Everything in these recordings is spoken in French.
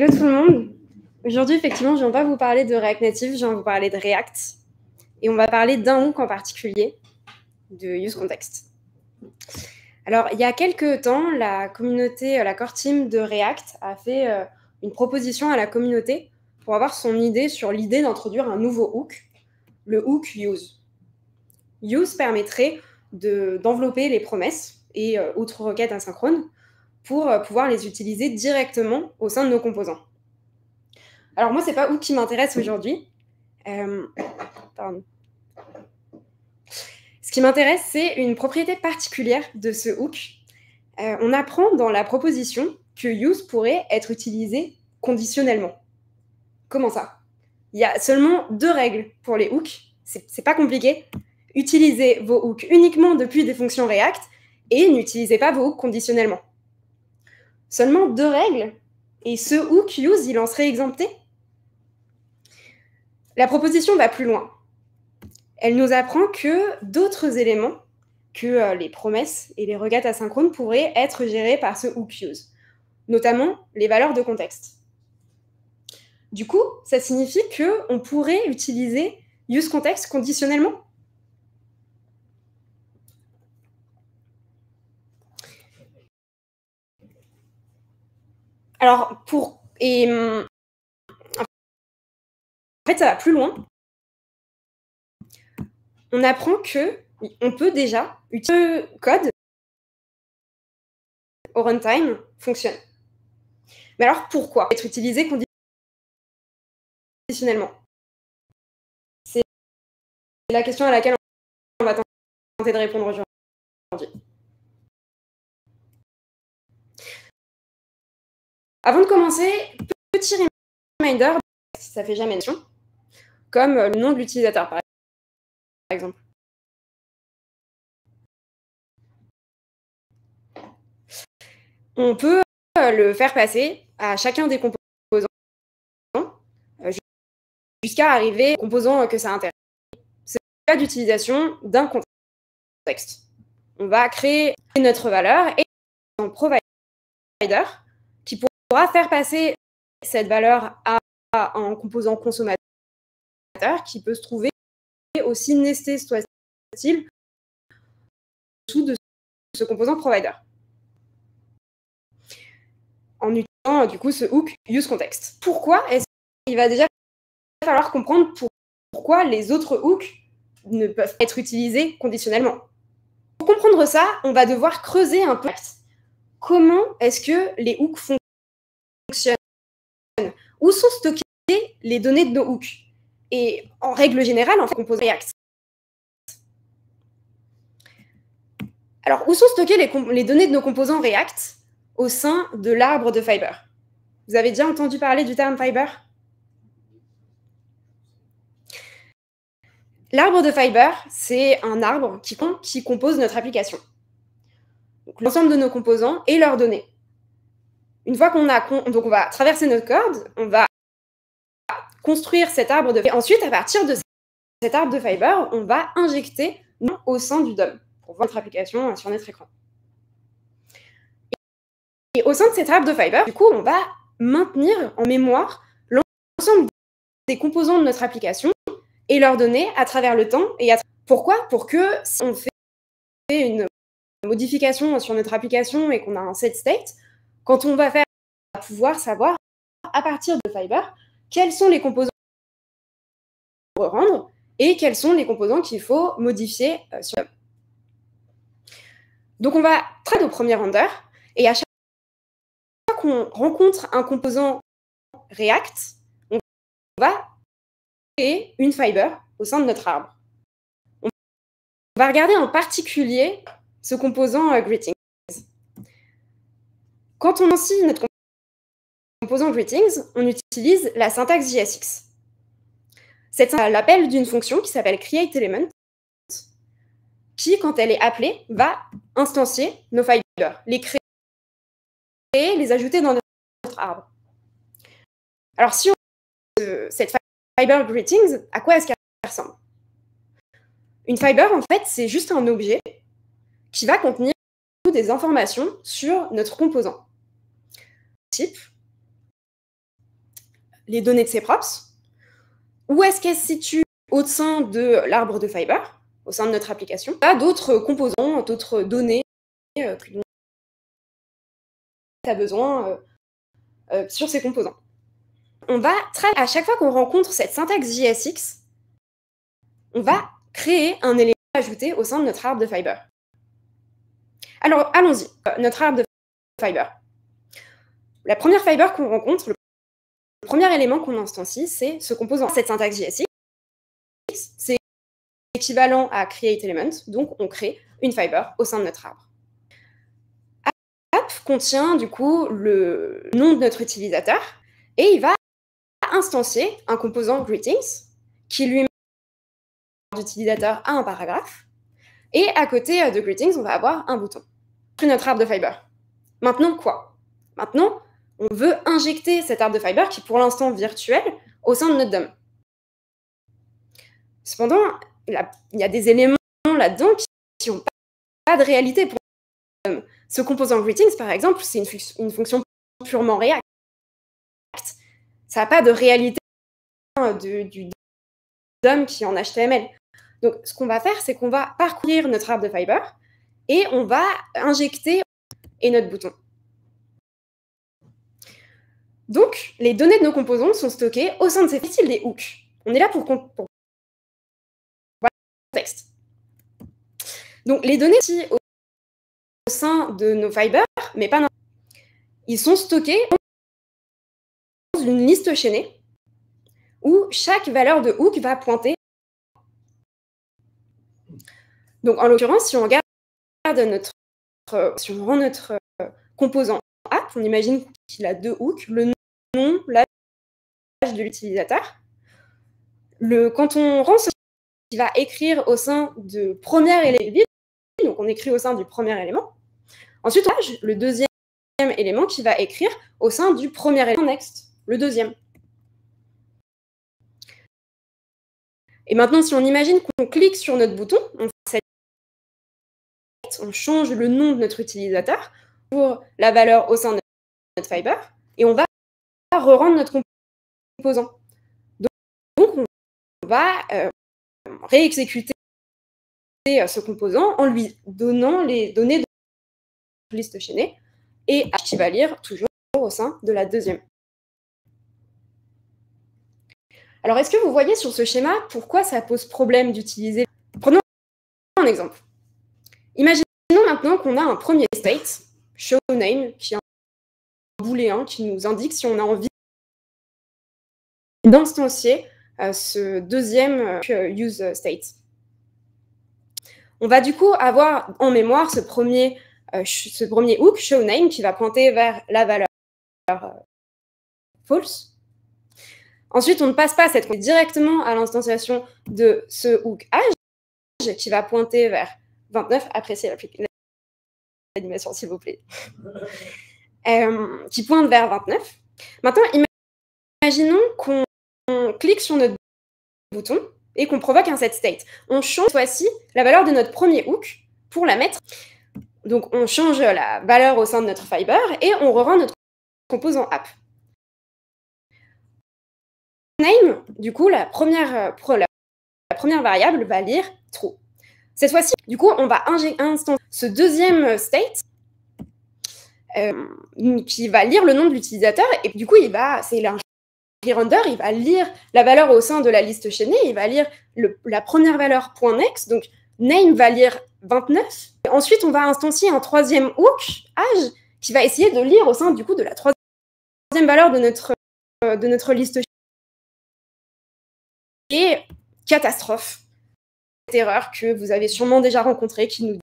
Hello tout le monde. Aujourd'hui, effectivement, je ne vais pas vous parler de React Native, je vais vous parler de React. Et on va parler d'un hook en particulier, de Use Context. Alors, il y a quelques temps, la communauté, euh, la core team de React a fait euh, une proposition à la communauté pour avoir son idée sur l'idée d'introduire un nouveau hook, le hook Use. Use permettrait d'envelopper les promesses et euh, autres requêtes asynchrones pour euh, pouvoir les utiliser directement au sein de nos composants. Alors moi, ce n'est pas hook qui m'intéresse aujourd'hui. Euh, ce qui m'intéresse, c'est une propriété particulière de ce hook. Euh, on apprend dans la proposition que use pourrait être utilisé conditionnellement. Comment ça Il y a seulement deux règles pour les hooks. C'est pas compliqué. Utilisez vos hooks uniquement depuis des fonctions React et n'utilisez pas vos hooks conditionnellement. Seulement deux règles. Et ce ou use, il en serait exempté. La proposition va plus loin. Elle nous apprend que d'autres éléments que euh, les promesses et les regates asynchrones pourraient être gérés par ce hook use, notamment les valeurs de contexte. Du coup, ça signifie que on pourrait utiliser use context conditionnellement Alors, pour. Et, hum, en fait, ça va plus loin. On apprend que on peut déjà utiliser le code au runtime fonctionne. Mais alors pourquoi être utilisé conditionnellement C'est la question à laquelle on va tenter de répondre aujourd'hui. Avant de commencer, petit reminder, si ça fait jamais mention, comme euh, le nom de l'utilisateur, par exemple. On peut euh, le faire passer à chacun des composants euh, jusqu'à arriver au composant que ça intéresse. C'est le cas d'utilisation d'un contexte. On va créer notre valeur et un provider, pourra faire passer cette valeur à, un composant consommateur qui peut se trouver aussi nesté soit-il sous de ce composant provider. En utilisant du coup ce hook use context. Pourquoi est-ce qu'il va déjà falloir comprendre pourquoi les autres hooks ne peuvent être utilisés conditionnellement Pour comprendre ça, on va devoir creuser un peu comment est-ce que les hooks font où sont stockées les données de nos hooks. Et en règle générale, en fait, on React. Alors, où sont stockées les, données de nos composants React au sein de l'arbre de Fiber Vous avez déjà entendu parler du terme Fiber L'arbre de Fiber, c'est un arbre qui, qui compose notre application. Donc, L'ensemble de nos composants et leurs données. Une fois qu'on a, donc on va traverser notre corde, on va construire cet arbre de. Et ensuite, à partir de cet arbre de fiber, on va injecter au sein du DOM pour voir notre application sur notre écran. Et au sein de cet arbre de fiber, du coup, on va maintenir en mémoire l'ensemble des composants de notre application et leur donner à travers le temps. Et Pourquoi Pour que si on fait une modification sur notre application et qu'on a un set state, quand on va faire, pouvoir savoir à partir de Fiber quels sont les composants faut rendre et quels sont les composants qu'il faut modifier euh, sur. Donc on va trader au premier render et à chaque fois qu'on rencontre un composant React, on va créer une fiber au sein de notre arbre. On va regarder en particulier ce composant euh, greeting. Quand on ensille notre composant greetings, on utilise la syntaxe JSX. C'est l'appel d'une fonction qui s'appelle createElement, qui, quand elle est appelée, va instancier nos fibers, les créer, les ajouter dans notre arbre. Alors, si on euh, cette fiber greetings, à quoi est-ce qu'elle ressemble Une fiber, en fait, c'est juste un objet qui va contenir des informations sur notre composant les données de ses props, où est-ce qu'elles se situent au sein de l'arbre de Fiber, au sein de notre application, pas d'autres composants, d'autres données euh, que tu as besoin euh, euh, sur ces composants. On va à chaque fois qu'on rencontre cette syntaxe JSX, on va créer un élément ajouté au sein de notre arbre de Fiber. Alors allons-y, notre arbre de Fiber. La première fiber qu'on rencontre, le premier élément qu'on instancie, c'est ce composant. Cette syntaxe JSX, c'est équivalent à createElement, donc on crée une fiber au sein de notre arbre. App contient du coup le nom de notre utilisateur et il va instancier un composant greetings qui lui met d'utilisateur à un paragraphe et à côté de greetings, on va avoir un bouton. Notre arbre de fiber. Maintenant quoi Maintenant, on veut injecter cette arbre de fiber qui est pour l'instant virtuel, au sein de notre DOM. Cependant, il y a des éléments là-dedans qui n'ont pas de réalité pour DOM. Ce composant greetings, par exemple, c'est une, fonction purement React. Ça n'a pas de réalité euh, du DOM qui est en HTML. Donc, ce qu'on va faire, c'est qu'on va parcourir notre arbre de fiber et on va injecter et notre bouton. Donc, les données de nos composants sont stockées au sein de ces fichiers des hooks. On est là pour, le contexte. Donc, les données sont au sein de nos fibers, mais pas Ils sont stockés dans une liste chaînée où chaque valeur de hook va pointer. Donc, en l'occurrence, si on regarde notre, si on notre composant app, on imagine qu'il a deux hooks, le de l'utilisateur. Le, quand on rend ce qui va écrire au sein du premier élément, donc on écrit au sein du premier élément. Ensuite, on le deuxième élément qui va écrire au sein du premier élément next, le deuxième. Et maintenant, si on imagine qu'on clique sur notre bouton, on, on change le nom de notre utilisateur pour la valeur au sein de notre Fiber, et on va re-rendre notre composant. Donc, on va euh, réexécuter euh, ce composant en lui donnant les données de la liste chaînée et qui va lire toujours au sein de la deuxième. Alors, est-ce que vous voyez sur ce schéma pourquoi ça pose problème d'utiliser Prenons un exemple. Imaginons maintenant qu'on a un premier state, show name, qui est un booléen qui nous indique si on a envie d'instancier euh, ce deuxième euh, use euh, state. On va du coup avoir en mémoire ce premier, ce premier hook, show name, qui va pointer vers la valeur false. Ensuite, on ne passe pas cette directement à l'instanciation de ce hook age qui va pointer vers 29. Appréciez l'animation, s'il vous plaît. qui pointe vers 29. Maintenant, imaginons qu'on on clique sur notre bouton et qu'on provoque un set state. On change cette fois-ci la valeur de notre premier hook pour la mettre. Donc on change la valeur au sein de notre fiber et on rerend rend notre composant app. Name, du coup, la première, euh, la première variable va lire true. Cette fois-ci, du coup, on va instancer ce deuxième euh, state euh, qui va lire le nom de l'utilisateur et du coup, il va, c'est Render, il va lire la valeur au sein de la liste chaînée, il va lire la première valeur .next, donc name va lire 29. ensuite, on va instancier un troisième hook, âge, qui va essayer de lire au sein du coup de la troisième valeur de notre, liste euh, de notre liste Et catastrophe, cette erreur que vous avez sûrement déjà rencontrée qui nous dit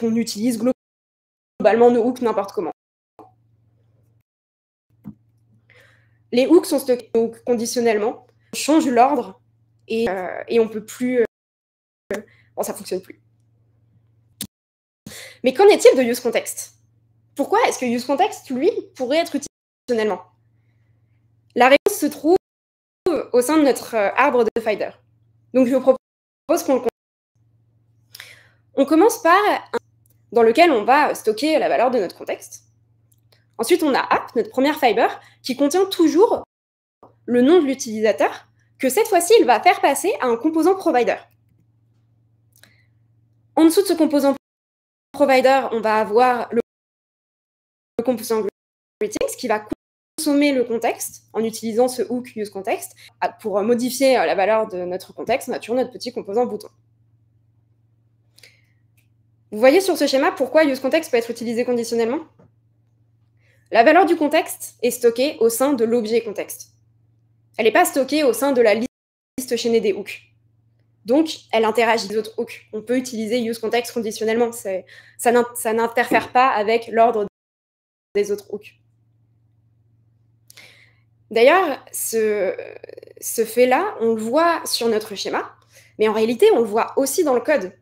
qu'on utilise globalement nos hooks n'importe comment. Les hooks sont stockés conditionnellement. On change l'ordre et, on euh, et, on peut plus. Euh, bon, ça fonctionne plus. Mais qu'en est-il de use context Pourquoi est-ce que use context, lui, pourrait être utilisé conditionnellement La réponse se trouve au sein de notre euh, arbre de fider. Donc, je vous propose qu'on le on commence par un dans lequel on va stocker la valeur de notre contexte. Ensuite, on a app, notre première fiber, qui contient toujours le nom de l'utilisateur, que cette fois-ci, il va faire passer à un composant provider. En dessous de ce composant provider, on va avoir le, composant greetings qui va consommer le contexte en utilisant ce hook useContext. Pour modifier euh, la valeur de notre contexte, on a toujours notre petit composant bouton. Vous voyez sur ce schéma pourquoi useContext peut être utilisé conditionnellement la valeur du contexte est stockée au sein de l'objet contexte. Elle n'est pas stockée au sein de la liste chaînée des hooks. Donc, elle interagit des autres hooks. On peut utiliser useContext conditionnellement. Ça n'interfère pas avec l'ordre des autres hooks. D'ailleurs, ce, ce fait-là, on le voit sur notre schéma, mais en réalité, on le voit aussi dans le code.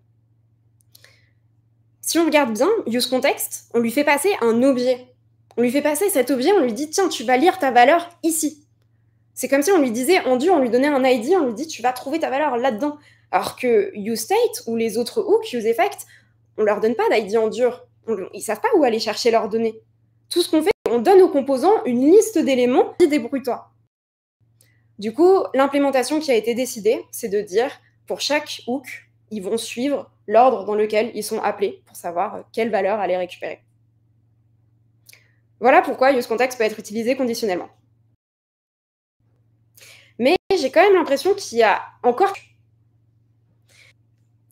Si on regarde bien, useContext, on lui fait passer un objet on lui fait passer cet objet, on lui dit tiens, tu vas lire ta valeur ici. C'est comme si on lui disait en dur, on lui donnait un ID, on lui dit tu vas trouver ta valeur là-dedans. Alors que state ou les autres hooks, effect, on leur donne pas d'ID en dur. On, ils savent pas où aller chercher leurs données. Tout ce qu'on fait, on donne aux composants une liste d'éléments, qui débrouille-toi. Du coup, l'implémentation qui a été décidée, c'est de dire pour chaque hook, ils vont suivre l'ordre dans lequel ils sont appelés pour savoir euh, quelle valeur aller récupérer. Voilà pourquoi useContext peut être utilisé conditionnellement. Mais j'ai quand même l'impression qu'il y a encore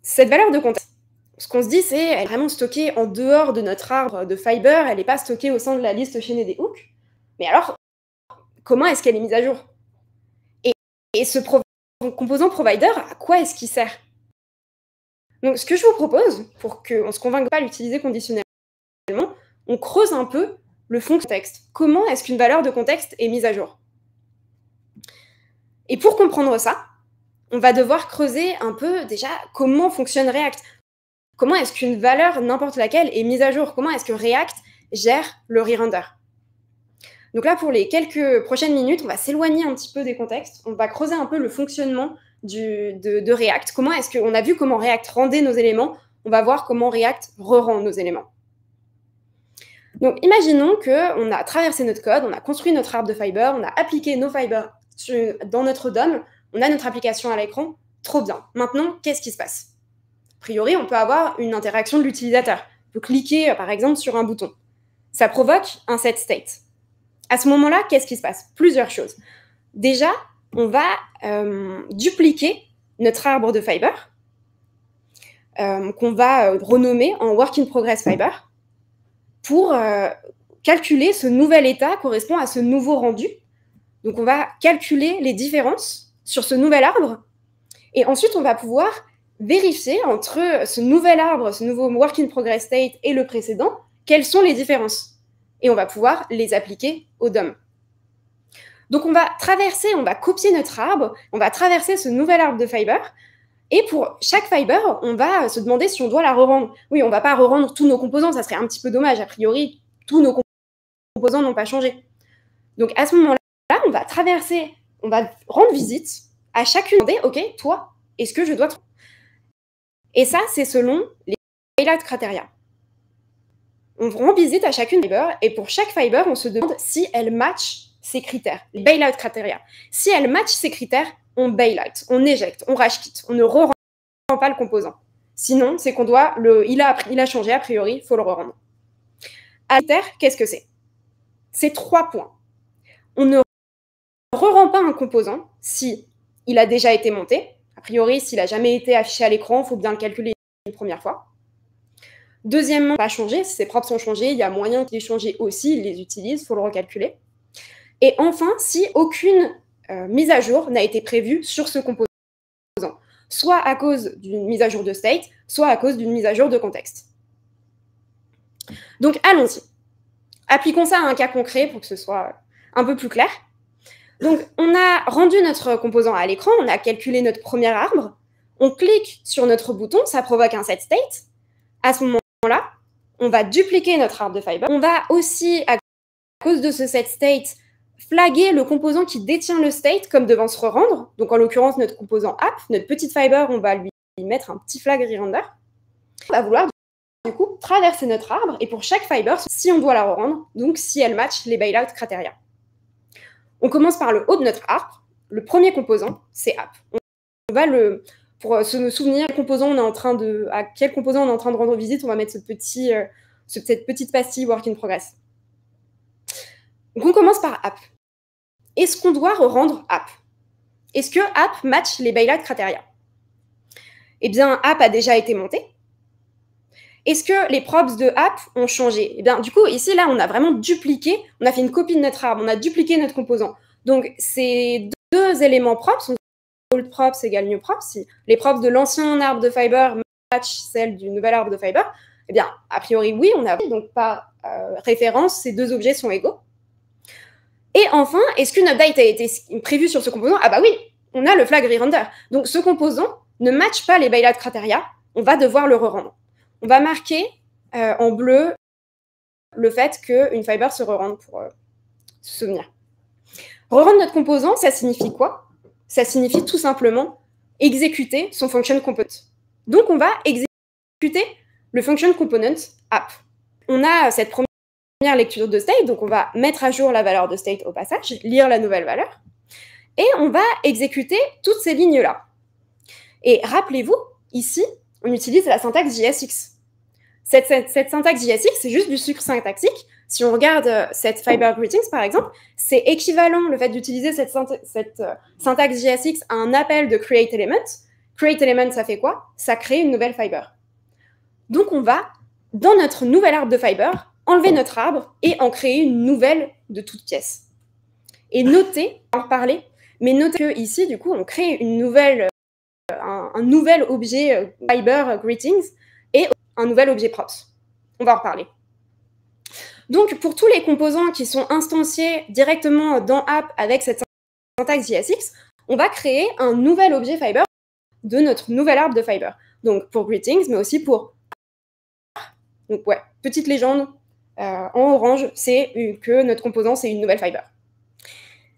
cette valeur de contexte. Ce qu'on se dit, c'est elle est vraiment stockée en dehors de notre arbre de Fiber, elle n'est pas stockée au sein de la liste chaînée des hooks. Mais alors, comment est-ce qu'elle est mise à jour et, ce composant provider, à quoi est-ce qu'il sert Donc, ce que je vous propose, pour qu'on ne se convainque pas à l'utiliser conditionnellement, on creuse un peu le fond de contexte. Comment est-ce qu'une valeur de contexte est mise à jour Et pour comprendre ça, on va devoir creuser un peu déjà comment fonctionne React. Comment est-ce qu'une valeur, n'importe laquelle, est mise à jour Comment est-ce que React gère le re-render Donc là, pour les quelques prochaines minutes, on va s'éloigner un petit peu des contextes. On va creuser un peu le fonctionnement de, React. Comment est-ce qu'on a vu comment React rendait nos éléments On va voir comment React re-rend nos éléments. Donc imaginons qu'on a traversé notre code, on a construit notre arbre de fiber, on a appliqué nos fibers dans notre DOM, on a notre application à l'écran, trop bien. Maintenant, qu'est-ce qui se passe A priori, on peut avoir une interaction de l'utilisateur. On peut cliquer, euh, par exemple, sur un bouton. Ça provoque un set state. À ce moment-là, qu'est-ce qui se passe Plusieurs choses. Déjà, on va euh, dupliquer notre arbre de fiber, euh, qu'on va renommer en Work in Progress Fiber pour euh, calculer ce nouvel état correspond à ce nouveau rendu. Donc on va calculer les différences sur ce nouvel arbre. Et ensuite, on va pouvoir vérifier entre ce nouvel arbre, ce nouveau work in progress state et le précédent, quelles sont les différences. Et on va pouvoir les appliquer au DOM. Donc on va traverser, on va copier notre arbre, on va traverser ce nouvel arbre de Fiber et pour chaque fiber, on va euh, se demander si on doit la re Oui, on ne va pas revendre tous nos composants, ça serait un petit peu dommage. A priori, tous nos composants n'ont pas changé. Donc à ce moment-là, on va traverser, on va rendre visite à chacune. des ok, toi, est-ce que je dois... Et ça, c'est selon les bailout criteria. On rend visite à chacune fiber et pour chaque fiber, on se demande si elle match ces critères, les bailout criteria. Si elle match ces critères, on out, on éjecte, on rash on ne re pas le composant. Sinon, c'est qu'on doit le, il a, il a changé a priori, il faut le re à terre qu'est-ce que c'est C'est trois points. On ne re pas un composant si il a déjà été monté. A priori, s'il n'a jamais été affiché à l'écran, il faut bien le calculer une première fois. Deuxièmement, pas changé. ses propres sont changés, il y a moyen qu'il les changer aussi, il les utilise, il faut le recalculer. Et enfin, si aucune euh, mise à jour n'a été prévue sur ce composant, soit à cause d'une mise à jour de state, soit à cause d'une mise à jour de contexte. Donc allons-y. Appliquons ça à un cas concret pour que ce soit un peu plus clair. Donc on a rendu notre composant à l'écran, on a calculé notre premier arbre, on clique sur notre bouton, ça provoque un set state. À ce moment-là, on va dupliquer notre arbre de fiber. On va aussi, à cause de ce set state, flaguer le composant qui détient le state comme devant se rendre. Donc en l'occurrence, notre composant app, notre petite fiber, on va lui mettre un petit flag re-render. On va vouloir du coup traverser notre arbre et pour chaque fiber, si on doit la rendre donc si elle match les bailout criteria. On commence par le haut de notre arbre. Le premier composant, c'est app. On va le, pour euh, se souvenir composant on est en train de, à quel composant on est en train de rendre visite, on va mettre ce petit, euh, cette petite pastille work in progress. Donc on commence par app. Est-ce qu'on doit rendre app Est-ce que app match les bail Crateria Eh bien, app a déjà été monté. Est-ce que les props de app ont changé Eh bien, du coup, ici, là, on a vraiment dupliqué, on a fait une copie de notre arbre, on a dupliqué notre composant. Donc, ces deux éléments props, old props égale new props, si les props de l'ancien arbre de fiber match celles du nouvel arbre de fiber, eh bien, a priori, oui, on a donc pas euh, référence, ces deux objets sont égaux. Et enfin, est-ce qu'une update a été prévue sur ce composant Ah bah oui, on a le flag re-render. Donc ce composant ne match pas les bailout criteria, on va devoir le re-rendre. On va marquer euh, en bleu le fait qu'une fiber se re-rende pour euh, se souvenir. re notre composant, ça signifie quoi Ça signifie tout simplement exécuter son function component. Donc on va exécuter le function component app. On a cette première lecture de state, donc on va mettre à jour la valeur de state au passage, lire la nouvelle valeur, et on va exécuter toutes ces lignes-là. Et rappelez-vous, ici, on utilise la syntaxe JSX. Cette, cette, syntaxe JSX, c'est juste du sucre syntaxique. Si on regarde euh, cette Fiber Greetings, par exemple, c'est équivalent, le fait d'utiliser cette, euh, syntaxe JSX à un appel de create element. Create element, ça fait quoi Ça crée une nouvelle fiber. Donc, on va, dans notre nouvel arbre de fiber, enlever notre arbre et en créer une nouvelle de toute pièce. Et noter, en reparler, mais notez que ici, du coup, on crée une nouvelle, euh, un, nouvel objet euh, Fiber Greetings et un nouvel objet Props. On va en reparler. Donc, pour tous les composants qui sont instanciés directement dans App avec cette syntaxe JSX, on va créer un nouvel objet Fiber de notre nouvel arbre de Fiber. Donc, pour Greetings, mais aussi pour... Donc, ouais, petite légende, euh, en orange, c'est que notre composant, c'est une nouvelle fiber.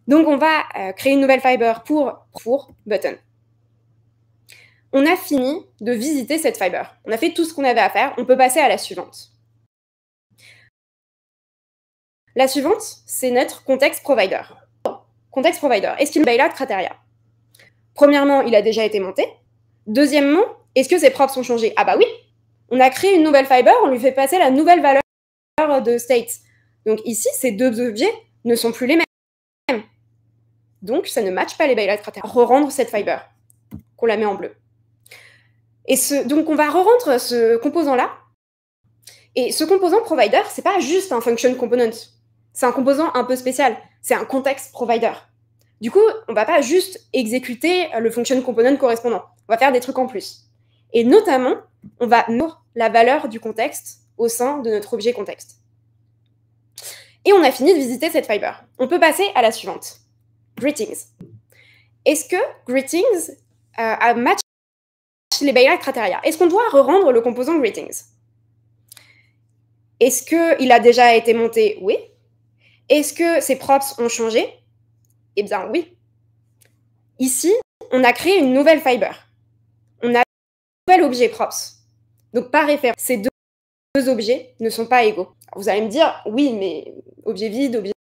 Donc, on va euh, créer une nouvelle fiber pour, pour button. On a fini de visiter cette fiber. On a fait tout ce qu'on avait à faire. On peut passer à la suivante. La suivante, c'est notre context provider. Context provider, est-ce qu'il bailout Criteria Premièrement, il a déjà été monté. Deuxièmement, est-ce que ses props sont changés Ah bah oui On a créé une nouvelle fiber, on lui fait passer la nouvelle valeur euh, de States. Donc ici, ces deux objets ne sont plus les mêmes. Donc ça ne matche pas les Baylight cratères. Re-rendre cette fiber qu'on la met en bleu. Et ce, donc on va rendre ce composant-là. Et ce composant provider, n'est pas juste un function component. C'est un composant un peu spécial. C'est un context provider. Du coup, on va pas juste exécuter le function component correspondant. On va faire des trucs en plus. Et notamment, on va mettre la valeur du contexte au sein de notre objet contexte. Et on a fini de visiter cette fiber. On peut passer à la suivante. Greetings. Est-ce que greetings euh, a match les Baylight criteria Est-ce qu'on doit rendre le composant greetings Est-ce qu'il a déjà été monté Oui. Est-ce que ses props ont changé Eh bien, oui. Ici, on a créé une nouvelle fiber. On a un nouvel objet props. Donc, par référence, ces deux deux objets ne sont pas égaux. vous allez me dire, oui, mais objet vide, objet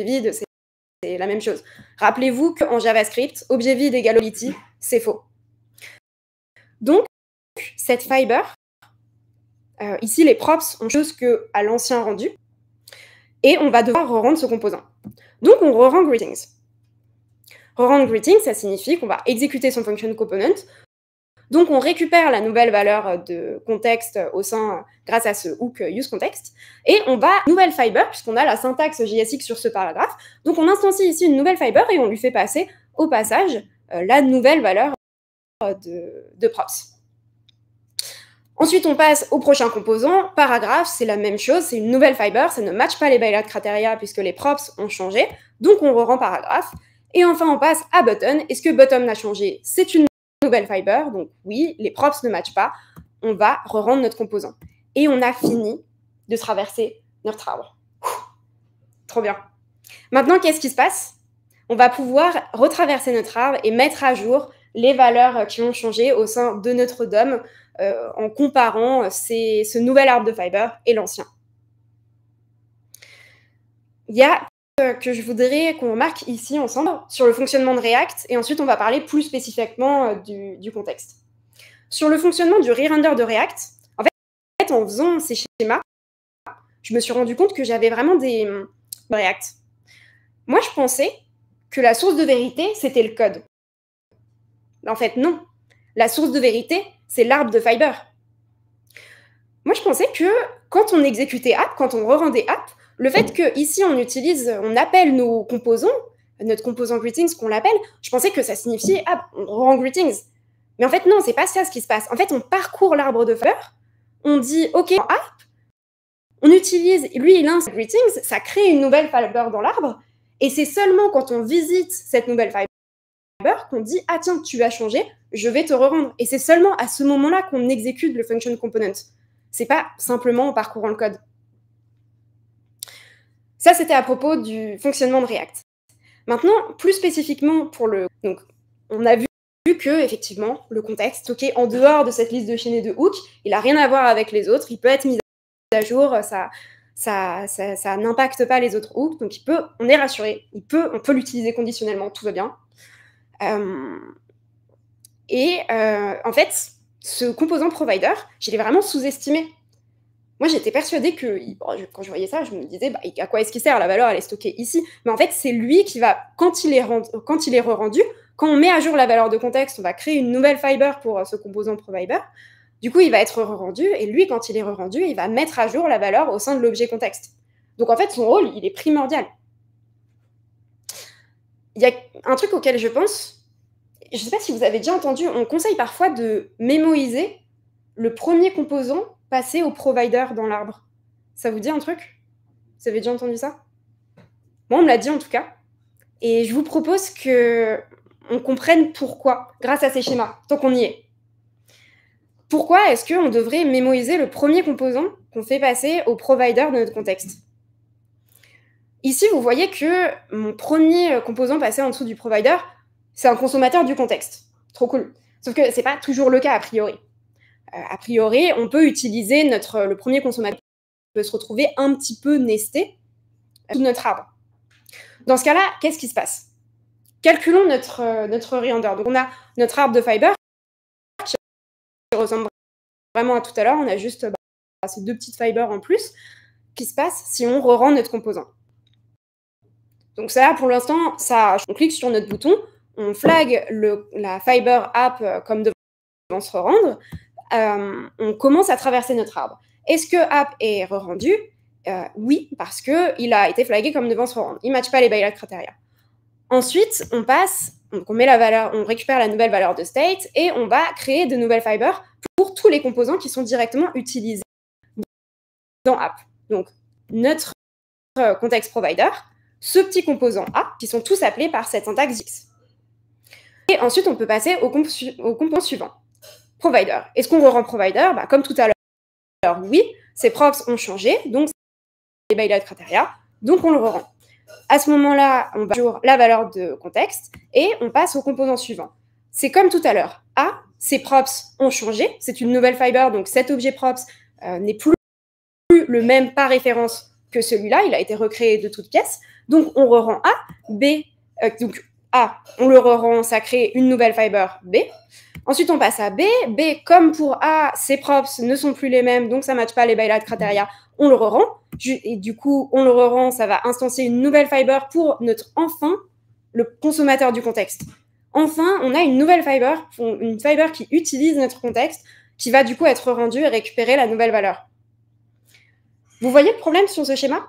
vide, c'est la même chose. Rappelez-vous qu'en JavaScript, objet vide égale Olity, c'est faux. Donc, cette fiber, euh, ici les props ont chose que à l'ancien rendu, et on va devoir re ce composant. Donc on re-rend greetings. re greetings, ça signifie qu'on va exécuter son function component donc, on récupère la nouvelle valeur euh, de contexte au sein, grâce à ce hook euh, use context, et on va nouvelle fiber, puisqu'on a la syntaxe JSX sur ce paragraphe. Donc, on instancie ici une nouvelle fiber et on lui fait passer au passage euh, la nouvelle valeur de, props. Ensuite, on passe au prochain composant. Paragraphe, c'est la même chose, c'est une nouvelle fiber, ça ne matche pas les bailout criteria puisque les props ont changé, donc on re rend paragraphe. Et enfin, on passe à button. Est-ce que button n'a changé C'est une fiber, donc oui, les props ne matchent pas, on va re-rendre notre composant. Et on a fini de traverser notre arbre. trop bien. Maintenant, qu'est-ce qui se passe On va pouvoir retraverser notre arbre et mettre à jour les valeurs qui ont changé au sein de notre DOM euh, en comparant ces, ce nouvel arbre de fiber et l'ancien. Il euh, que je voudrais qu'on remarque ici ensemble sur le fonctionnement de React et ensuite on va parler plus spécifiquement euh, du, contexte. Sur le fonctionnement du re-render de React, en fait, en faisant ces schémas, je me suis rendu compte que j'avais vraiment des hum, React. Moi, je pensais que la source de vérité, c'était le code. En fait, non. La source de vérité, c'est l'arbre de Fiber. Moi, je pensais que quand on exécutait app, quand on re-rendait app, le fait que on utilise, on appelle nos composants, notre composant greetings qu'on l'appelle, je pensais que ça signifiait ah, on rend greetings. Mais en fait non, c'est pas ça ce qui se passe. En fait, on parcourt l'arbre de fleurs, on dit OK, app », on utilise, lui il lance greetings, ça crée une nouvelle fibre dans l'arbre, et c'est seulement quand on visite cette nouvelle fibre qu'on dit ah tiens tu as changé, je vais te rendre. Et c'est seulement à ce moment-là qu'on exécute le function component. C'est pas simplement en parcourant le code. Ça, c'était à propos du fonctionnement de React. Maintenant, plus spécifiquement pour le... Donc, on a vu que, effectivement, le contexte, ok, en dehors de cette liste de chaînes et de hooks, il n'a rien à voir avec les autres, il peut être mis à jour, ça, ça, ça, n'impacte pas les autres hooks, donc il peut, on est rassuré, il peut, on peut l'utiliser conditionnellement, tout va bien. Euh, et euh, en fait, ce composant provider, je l'ai vraiment sous-estimé moi, j'étais persuadée que quand je voyais ça, je me disais bah, à quoi est-ce qu'il sert la valeur Elle est stockée ici. Mais en fait, c'est lui qui va, quand il est, rendu, quand il est re-rendu, quand on met à jour la valeur de contexte, on va créer une nouvelle fiber pour euh, ce composant provider. Du coup, il va être re-rendu et lui, quand il est re-rendu, il va mettre à jour la valeur au sein de l'objet contexte. Donc en fait, son rôle, il est primordial. Il y a un truc auquel je pense, je ne sais pas si vous avez déjà entendu, on conseille parfois de mémoriser le premier composant Passer au provider dans l'arbre. Ça vous dit un truc Vous avez déjà entendu ça Moi, on me l'a dit en tout cas. Et je vous propose que on comprenne pourquoi, grâce à ces schémas, tant qu'on y est. Pourquoi est-ce qu'on devrait mémoriser le premier composant qu'on fait passer au provider de notre contexte Ici, vous voyez que mon premier composant passé en dessous du provider, c'est un consommateur du contexte. Trop cool. Sauf que ce n'est pas toujours le cas a priori. Euh, a priori, on peut utiliser notre, le premier consommateur qui peut se retrouver un petit peu nesté euh, sous notre arbre. Dans ce cas-là, qu'est-ce qui se passe Calculons notre, euh, notre render. Donc, on a notre arbre de fiber qui ressemble vraiment à tout à l'heure. On a juste bah, ces deux petites fibers en plus. qui se passe si on rerend notre composant Donc, ça, pour l'instant, ça, on clique sur notre bouton, on flag la fiber app comme devant se rendre. Euh, on commence à traverser notre arbre. Est-ce que app est re-rendu euh, Oui, parce qu'il a été flagué comme devant se rendre Il ne matche pas les bail-out criteria. Ensuite, on passe, on, met la valeur, on récupère la nouvelle valeur de state et on va créer de nouvelles fibers pour tous les composants qui sont directement utilisés dans app. Donc, notre euh, contexte provider, ce petit composant app, qui sont tous appelés par cette syntaxe X. Et ensuite, on peut passer au composant suivant provider. Est-ce qu'on re-rend provider bah, Comme tout à l'heure, oui, ces props ont changé, donc les bailout criteria, donc on le re-rend. À ce moment-là, on va toujours la valeur de contexte et on passe au composant suivant. C'est comme tout à l'heure. A, ces props ont changé, c'est une nouvelle fiber, donc cet objet props euh, n'est plus le même par référence que celui-là, il a été recréé de toute pièces. Donc on re-rend A, B, euh, donc a, on le rend, ça crée une nouvelle fiber, B. Ensuite, on passe à B. B, comme pour A, ses props ne sont plus les mêmes, donc ça ne matche pas les de criteria. On le rend Et du coup, on le rend ça va instancier une nouvelle fiber pour notre enfant, le consommateur du contexte. Enfin, on a une nouvelle fiber, une fiber qui utilise notre contexte, qui va du coup être rendue et récupérer la nouvelle valeur. Vous voyez le problème sur ce schéma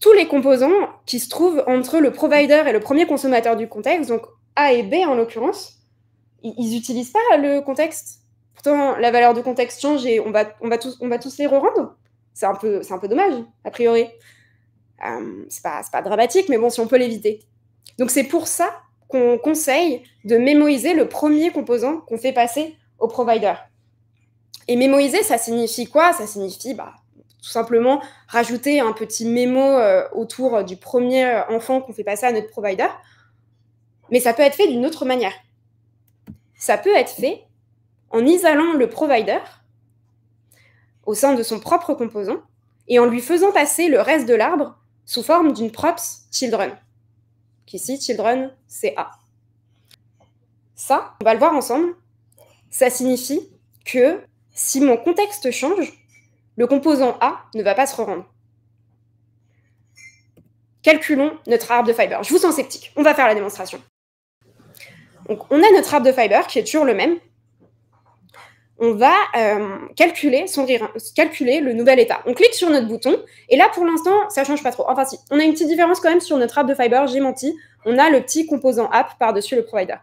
tous les composants qui se trouvent entre le provider et le premier consommateur du contexte, donc A et B en l'occurrence, ils n'utilisent pas le contexte. Pourtant, la valeur du contexte change et on va, on va, tous, on va tous les re-rendre. C'est un, peu, un peu dommage, a priori. Euh, Ce n'est pas, dramatique, mais bon, si on peut l'éviter. Donc c'est pour ça qu'on conseille de mémoriser le premier composant qu'on fait passer au provider. Et mémoriser, ça signifie quoi Ça signifie bah, tout simplement rajouter un petit mémo euh, autour euh, du premier euh, enfant qu'on fait passer à notre provider. Mais ça peut être fait d'une autre manière. Ça peut être fait en isolant le provider au sein de son propre composant et en lui faisant passer le reste de l'arbre sous forme d'une props children. Ici, children, c'est A. Ça, on va le voir ensemble. Ça signifie que si mon contexte change, le composant A ne va pas se rendre. Calculons notre arbre de Fiber. Je vous sens sceptique. On va faire la démonstration. on a notre arbre de Fiber qui est toujours le même. On va euh, calculer, calculer le nouvel état. On clique sur notre bouton. Et là, pour l'instant, ça ne change pas trop. Enfin, si, on a une petite différence quand même sur notre arbre de Fiber. J'ai menti. On a le petit composant app par-dessus le provider.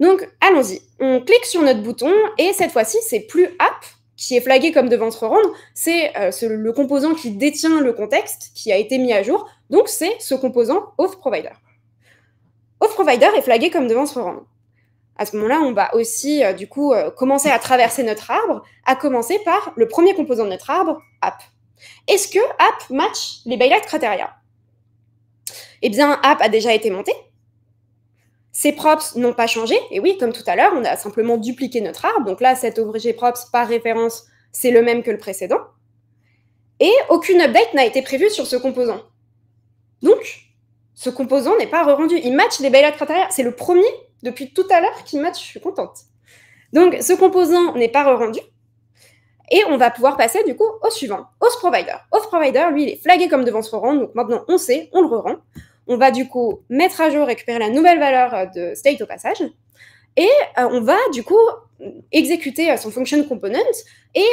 Donc, allons-y. On clique sur notre bouton. Et cette fois-ci, c'est plus app qui est flagué comme devant se rendre, c'est euh, le composant qui détient le contexte qui a été mis à jour. Donc, c'est ce composant off provider. off provider est flagué comme devant se rendre. À ce moment-là, on va aussi, euh, du coup, euh, commencer à traverser notre arbre, à commencer par le premier composant de notre arbre, app. Est-ce que app match les Baylight criteria Eh bien, app a déjà été monté, ces props n'ont pas changé. Et oui, comme tout à l'heure, on a simplement dupliqué notre arbre. Donc là, cet objet props par référence, c'est le même que le précédent. Et aucune update n'a été prévue sur ce composant. Donc, ce composant n'est pas re-rendu. Il match les à criteria. C'est le premier depuis tout à l'heure qui match. Je suis contente. Donc, ce composant n'est pas re-rendu. Et on va pouvoir passer du coup au suivant, Au provider. Au provider, lui, il est flagué comme devant ce rend. Donc maintenant, on sait, on le re-rend on va du coup mettre à jour, récupérer la nouvelle valeur euh, de state au passage, et euh, on va du coup exécuter euh, son function component et,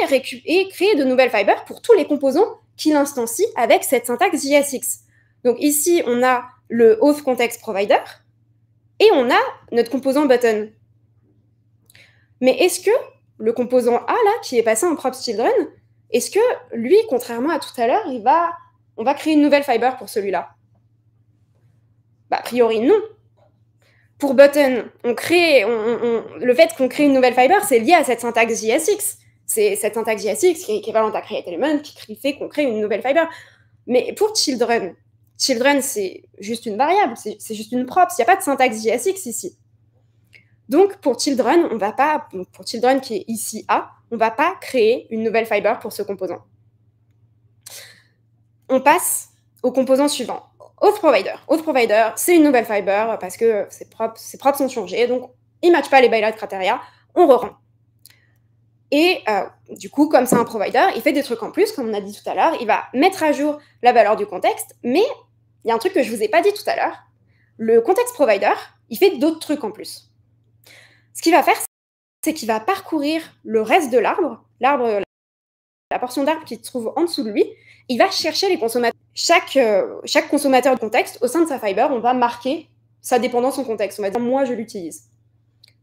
et créer de nouvelles fibres pour tous les composants qu'il instancie avec cette syntaxe JSX. Donc ici, on a le auth context provider et on a notre composant button. Mais est-ce que le composant A, là, qui est passé en props children, est-ce que lui, contrairement à tout à l'heure, il va, on va créer une nouvelle fiber pour celui-là bah, A priori, non. Pour Button, on crée, le fait qu'on crée une nouvelle fiber, c'est lié à cette syntaxe JSX. C'est cette syntaxe JSX qui est équivalente à createElement, qui fait qu'on crée une nouvelle fiber. Mais pour children, children, c'est juste une variable, c'est juste une propre. Il n'y a pas de syntaxe JSX ici. Donc, pour children, on va pas, pour children qui est ici A, on ne va pas créer une nouvelle fiber pour ce composant. On passe au composant suivant. Autre provider. Autre provider, c'est une nouvelle fiber parce que ses propres, ses sont changés. Donc, il ne matche pas les bailout criteria. On re-rend. Et euh, du coup, comme c'est un provider, il fait des trucs en plus, comme on a dit tout à l'heure. Il va mettre à jour la valeur du contexte. Mais il y a un truc que je ne vous ai pas dit tout à l'heure. Le contexte provider, il fait d'autres trucs en plus. Ce qu'il va faire, c'est qu'il va parcourir le reste de l'arbre, l'arbre, la portion d'arbre qui se trouve en dessous de lui. Il va chercher les consommateurs euh, chaque, consommateur de contexte, au sein de sa fiber, on va marquer sa dépendance en contexte. On va dire, moi, je l'utilise.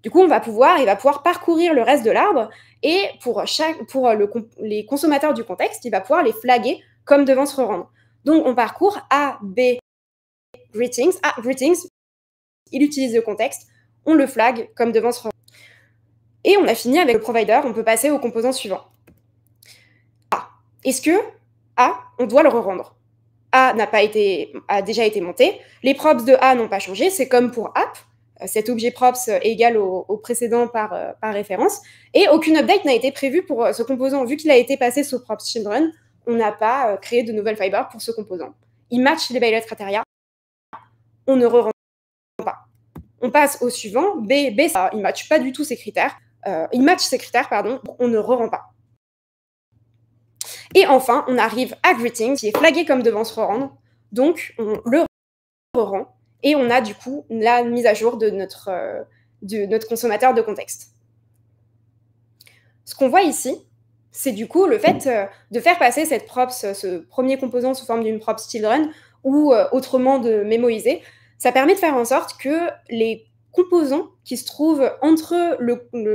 Du coup, on va pouvoir, il va pouvoir parcourir le reste de l'arbre et pour, chaque, pour euh, les consommateurs du contexte, il va pouvoir les flaguer comme devant se rendre. Donc, on parcourt A, B, greetings. A ah, greetings, il utilise le contexte, on le flague comme devant se rendre. Et on a fini avec le provider, on peut passer au composant suivant. A. Est-ce que A, on doit le rendre a n'a pas été, a déjà été monté. Les props de A n'ont pas changé. C'est comme pour app. Euh, cet objet props est euh, égal au, précédent par, euh, par, référence. Et aucune update n'a été prévue pour ce composant. Vu qu'il a été passé sous props children, on n'a pas créé de nouvelles fibres pour ce composant. Il match les Baylet criteria. On ne re pas. On passe au suivant. B, B, ça, il match pas du tout ces critères. il match ses critères, pardon. On ne re pas. Et enfin, on arrive à Greeting, qui est flagué comme devant se rendre. Donc, on le rend et on a du coup la mise à jour de notre, euh, notre consommateur de contexte. Ce qu'on voit ici, c'est du coup le fait euh, de faire passer cette euh, ce premier composant sous forme d'une props children, ou autrement de mémoriser. Ça permet de faire en sorte que les composants qui se trouvent entre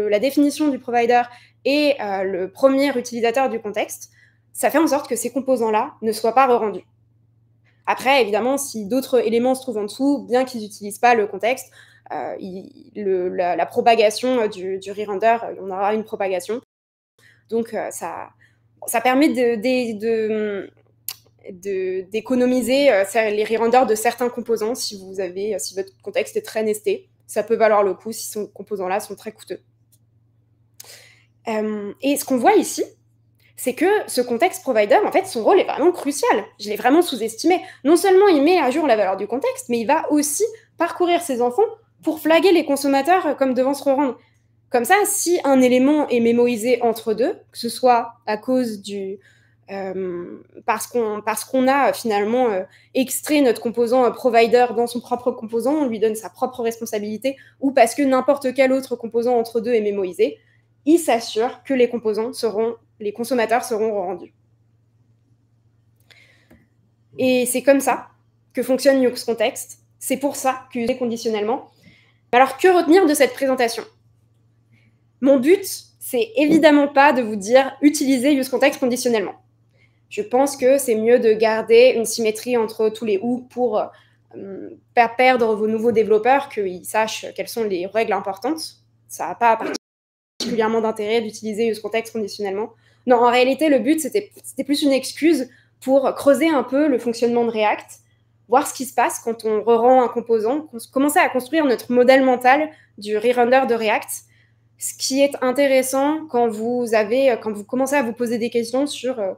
la définition du provider et le premier utilisateur du contexte ça fait en sorte que ces composants-là ne soient pas re-rendus. Après, évidemment, si d'autres éléments se trouvent en dessous, bien qu'ils n'utilisent pas le contexte, euh, il, la, propagation du, re-render, on aura une propagation. Donc, euh, ça, ça permet d'économiser de, de, euh, les re-renders de certains composants si, vous avez, si votre contexte est très nesté. Ça peut valoir le coup si ces composants-là sont très coûteux. et ce qu'on voit ici, c'est que ce contexte provider, en fait, son rôle est vraiment crucial. Je l'ai vraiment sous-estimé. Non seulement il met à jour la valeur du contexte, mais il va aussi parcourir ses enfants pour flaguer les consommateurs euh, comme devant se rendre. Comme ça, si un élément est mémorisé entre deux, que ce soit à cause du... Euh, parce qu'on a euh, finalement extrait notre composant provider dans son propre composant, on lui donne sa propre responsabilité, ou parce que n'importe quel autre composant entre deux est mémorisé, il s'assure que les composants seront les consommateurs seront rendus. Et c'est comme ça que fonctionne use Context. C'est pour ça que utilisent conditionnellement. Alors, que retenir de cette présentation Mon but, c'est évidemment pas de vous dire utiliser use context conditionnellement. Je pense que c'est mieux de garder une symétrie entre tous les ou pour ne euh, perdre vos nouveaux développeurs, qu'ils sachent quelles sont les règles importantes. Ça n'a pas particulièrement d'intérêt d'utiliser use context conditionnellement. Non, en réalité, le but, c'était plus une excuse pour creuser un peu le fonctionnement de React, voir ce qui se passe quand on rerend un composant, commencer à construire notre modèle mental du re-render de React. Ce qui est intéressant quand vous, avez, quand vous commencez à vous poser des questions sur euh,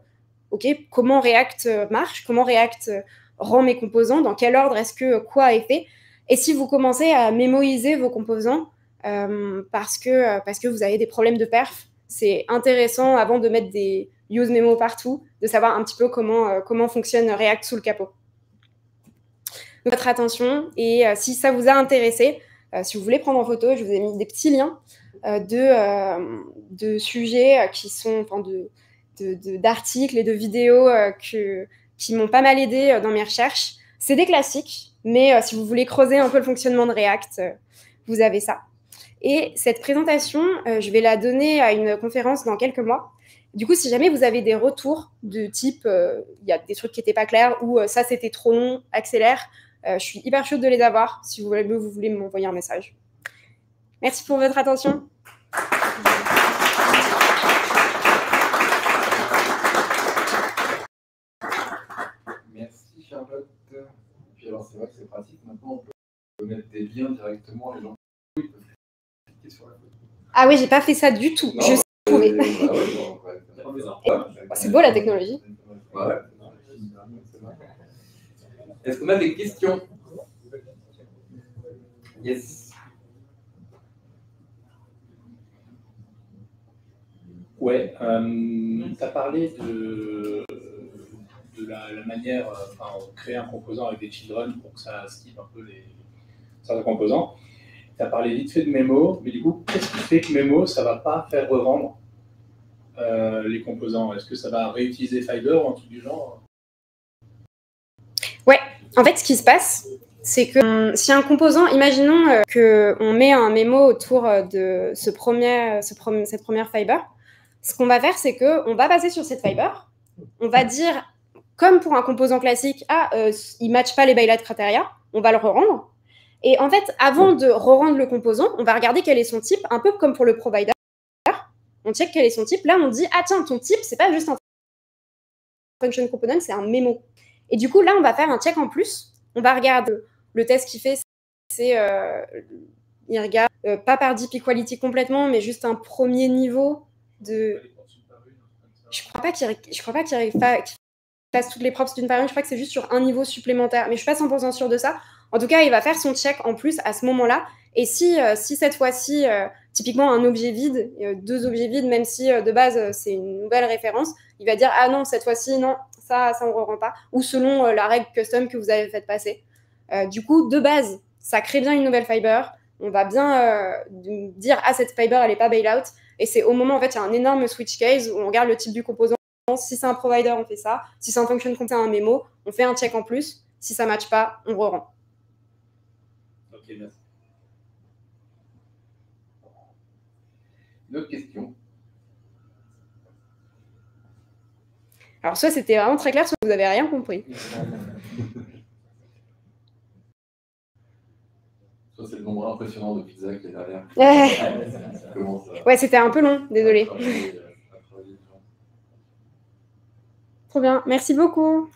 OK, comment React euh, marche, comment React euh, rend mes composants, dans quel ordre est-ce que quoi est fait. Et si vous commencez à mémoriser vos composants parce, que, parce que vous avez des problèmes de perf, c'est intéressant avant de mettre des use memo partout, de savoir un petit peu comment, euh, comment fonctionne React sous le capot. Donc, votre attention et euh, si ça vous a intéressé, euh, si vous voulez prendre en photo, je vous ai mis des petits liens de, de sujets qui sont, enfin, d'articles de, et de vidéos que, qui m'ont pas mal aidé dans mes recherches. C'est des classiques, mais si vous voulez creuser un peu le fonctionnement de React, vous avez ça. Et cette présentation, euh, je vais la donner à une conférence dans quelques mois. Du coup, si jamais vous avez des retours de type, euh, il y a des trucs qui n'étaient pas clairs ou euh, ça c'était trop long, accélère, je suis hyper chaude de les avoir. Si vous voulez, vous voulez m'envoyer un message. Merci pour votre attention. Merci Charlotte. Et puis alors c'est vrai que c'est pratique. Maintenant on peut mettre des liens directement les gens. Ah oui, j'ai pas fait ça du tout. je sais euh, bah bah, C'est beau la technologie. Est-ce qu'on a des questions Yes. Ouais, euh, tu as parlé de, la, manière, euh, enfin, créer un composant avec des children pour que ça skip un peu les composants. Tu as parlé vite fait de Memo, mais du coup, qu'est-ce qui fait que Memo, ça ne va pas faire revendre euh, les composants Est-ce que ça va réutiliser Fiber ou un truc du genre Ouais, en fait, ce qui se passe, c'est que hum, si un composant, imaginons euh, que qu'on met un mémo autour euh, de ce premier, ce cette première fiber, ce qu'on va faire, c'est qu'on va passer sur cette fiber, on va dire, comme pour un composant classique, ah, il ne matche pas les de criteria, on va le re et en fait, avant de re-rendre le composant, on va regarder quel est son type, un peu comme pour le provider. On check quel est son type. Là, on dit ah tiens, ton type, c'est pas juste un function component, c'est un mémo. Et du coup, là, on va faire un check en plus. On va regarder le test qu'il fait, c'est euh, il regarde euh, pas par deep equality complètement, mais juste un premier niveau de. Je crois pas je crois pas qu'il fasse toutes les props d'une par une. Je crois que c'est juste sur un niveau supplémentaire, mais je suis pas 100% sûre de ça. En tout cas, il va faire son check en plus à ce moment-là. Et si, euh, si cette fois-ci, euh, typiquement un objet vide, euh, deux objets vides, même si de base c'est une nouvelle référence, il va dire ah non cette fois-ci non ça ça on ne rend pas ou selon la règle custom que vous avez faite passer. du coup, de base, ça crée bien une nouvelle fiber. On va bien dire ah cette fiber elle n'est pas bailout. Et c'est au moment en fait il y a un énorme switch case où on regarde le type du composant. Si c'est un provider, on fait ça. Si c'est un function, on fait un mémo. On fait un check en plus. Si ça ne matche pas, on re-rend. D'autres questions Alors, soit c'était vraiment très clair, soit vous n'avez rien compris. soit c'est le nombre impressionnant de pizza qui est derrière. ouais c'était un peu long, désolé. Euh, Trop bien, merci beaucoup.